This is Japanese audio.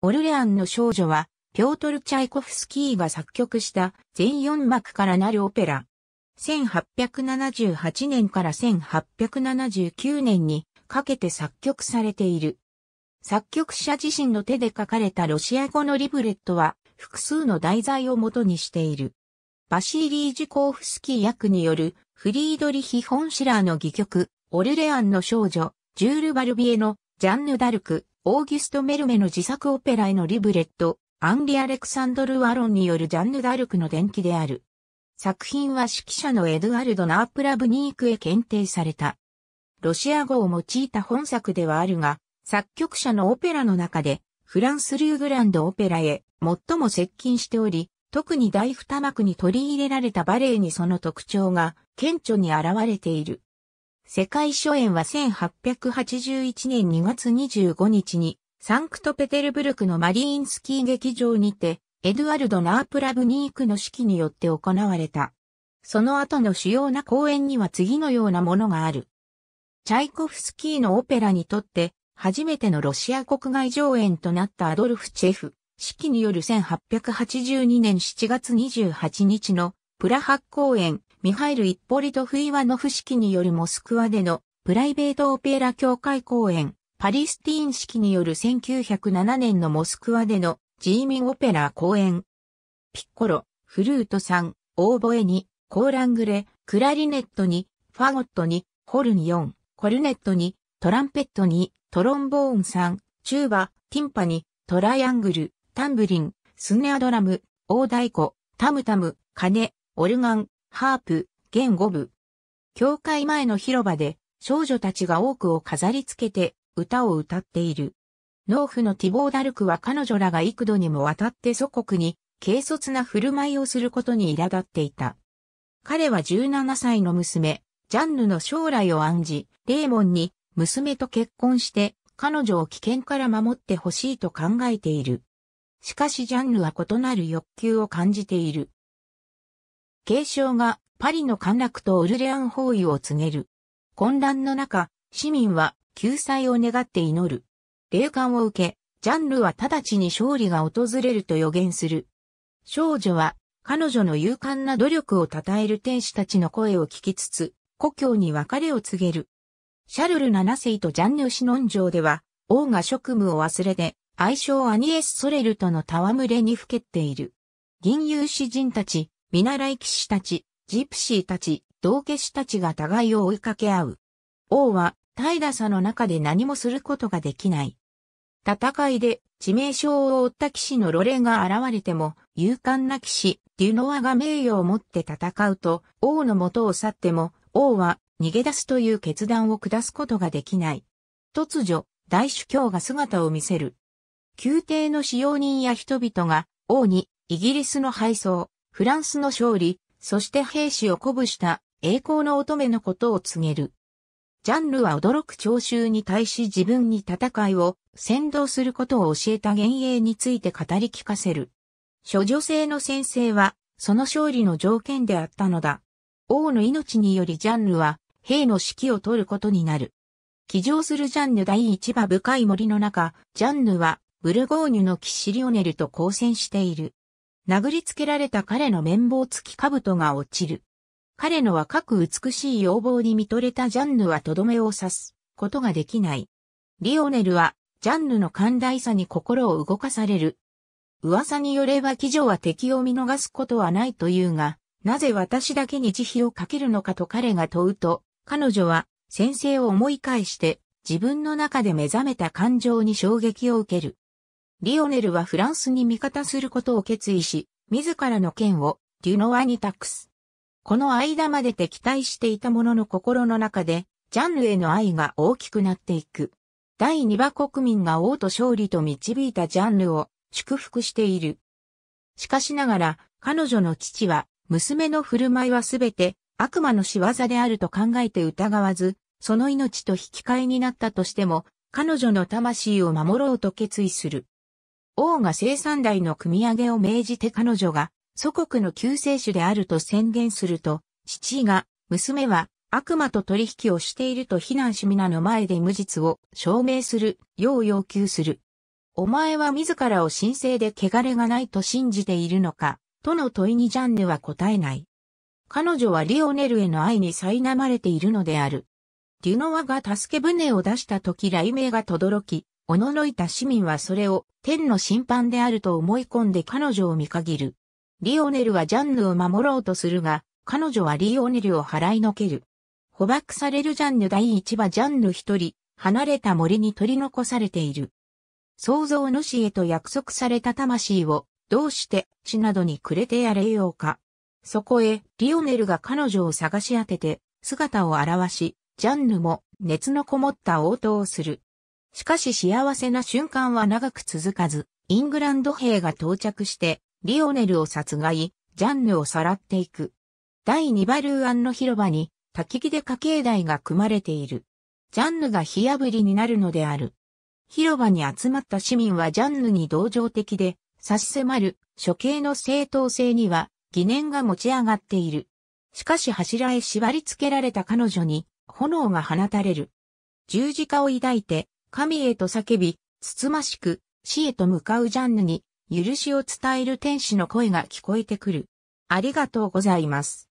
オルレアンの少女は、ピョートル・チャイコフスキーが作曲した全4幕からなるオペラ。1878年から1879年にかけて作曲されている。作曲者自身の手で書かれたロシア語のリブレットは複数の題材を元にしている。バシーリー・ジュコーフスキー役によるフリードリヒ・ホンシラーの戯曲、オルレアンの少女、ジュール・バルビエのジャンヌ・ダルク、オーギュスト・メルメの自作オペラへのリブレット、アンリ・アレクサンドル・ワロンによるジャンヌ・ダルクの伝記である。作品は指揮者のエドアルド・ナープラブニークへ検定された。ロシア語を用いた本作ではあるが、作曲者のオペラの中で、フランス・ルーグランド・オペラへ最も接近しており、特に大二幕に取り入れられたバレエにその特徴が顕著に現れている。世界初演は1881年2月25日に、サンクトペテルブルクのマリーンスキー劇場にて、エドゥアルド・ナープラブニークの指揮によって行われた。その後の主要な公演には次のようなものがある。チャイコフスキーのオペラにとって、初めてのロシア国外上演となったアドルフ・チェフ、指揮による1882年7月28日のプラハ公演、ミハイル・イッポリトフ・イワノフ式によるモスクワでのプライベートオペラ協会公演、パリスティーン式による1907年のモスクワでのジーミンオペラ公演。ピッコロ、フルート3、オーボエに、コーラングレ、クラリネットに、ファゴットに、ホルン4、コルネットに、トランペットに、トロンボーン3、チューバ、ティンパに、トライアングル、タンブリン、スネアドラム、大太鼓、タムタム、カネ、オルガン、ハープ、弦5部。教会前の広場で少女たちが多くを飾り付けて歌を歌っている。農夫のティボー・ダルクは彼女らが幾度にもわたって祖国に軽率な振る舞いをすることに苛立っていた。彼は17歳の娘、ジャンヌの将来を案じ、レーモンに娘と結婚して彼女を危険から守ってほしいと考えている。しかしジャンヌは異なる欲求を感じている。継承がパリの陥落とオルレアン包囲を告げる。混乱の中、市民は救済を願って祈る。霊感を受け、ジャンルは直ちに勝利が訪れると予言する。少女は彼女の勇敢な努力を称える天使たちの声を聞きつつ、故郷に別れを告げる。シャルル七世とジャンヌ・シノン城では、王が職務を忘れて、愛称アニエス・ソレルとの戯れにふけっている。銀融詩人たち、見習い騎士たち、ジプシーたち、道化師たちが互いを追いかけ合う。王は、惰さの中で何もすることができない。戦いで、致命傷を負った騎士のロレが現れても、勇敢な騎士、デュノアが名誉を持って戦うと、王の元を去っても、王は逃げ出すという決断を下すことができない。突如、大主教が姿を見せる。宮廷の使用人や人々が、王に、イギリスの敗走、フランスの勝利、そして兵士を鼓舞した栄光の乙女のことを告げる。ジャンルは驚く聴衆に対し自分に戦いを先導することを教えた幻影について語り聞かせる。諸女性の先生は、その勝利の条件であったのだ。王の命によりジャンルは、兵の指揮を取ることになる。騎乗するジャンヌ第一場深い森の中、ジャンヌは、ブルゴーニュの騎士リオネルと交戦している。殴りつけられた彼の綿棒付き兜が落ちる。彼の若く美しい要望に見とれたジャンヌはとどめを刺すことができない。リオネルはジャンヌの寛大さに心を動かされる。噂によれば騎女は敵を見逃すことはないというが、なぜ私だけに慈悲をかけるのかと彼が問うと、彼女は先生を思い返して自分の中で目覚めた感情に衝撃を受ける。リオネルはフランスに味方することを決意し、自らの剣をデュノワに託す。この間まで敵対していたものの心の中で、ジャンルへの愛が大きくなっていく。第二波国民が王と勝利と導いたジャンルを祝福している。しかしながら、彼女の父は、娘の振る舞いはすべて悪魔の仕業であると考えて疑わず、その命と引き換えになったとしても、彼女の魂を守ろうと決意する。王が生産台の組み上げを命じて彼女が祖国の救世主であると宣言すると、父が、娘は悪魔と取引をしていると非難し皆の前で無実を証明するよう要求する。お前は自らを神聖で汚れがないと信じているのか、との問いにジャンヌは答えない。彼女はリオネルへの愛に苛まれているのである。デュノワが助け船を出した時雷鳴が轟き、おののいた市民はそれを天の審判であると思い込んで彼女を見限る。リオネルはジャンヌを守ろうとするが、彼女はリオネルを払いのける。捕獲されるジャンヌ第一はジャンヌ一人、離れた森に取り残されている。創造主へと約束された魂を、どうして死などにくれてやれようか。そこへ、リオネルが彼女を探し当てて、姿を現し、ジャンヌも熱のこもった応答をする。しかし幸せな瞬間は長く続かず、イングランド兵が到着して、リオネルを殺害、ジャンヌをさらっていく。第2バルーアンの広場に、焚き木で家計台が組まれている。ジャンヌが火炙りになるのである。広場に集まった市民はジャンヌに同情的で、差し迫る処刑の正当性には疑念が持ち上がっている。しかし柱へ縛り付けられた彼女に炎が放たれる。十字架を抱いて神へと叫び、つつましく、死へと向かうジャンヌに、許しを伝える天使の声が聞こえてくる。ありがとうございます。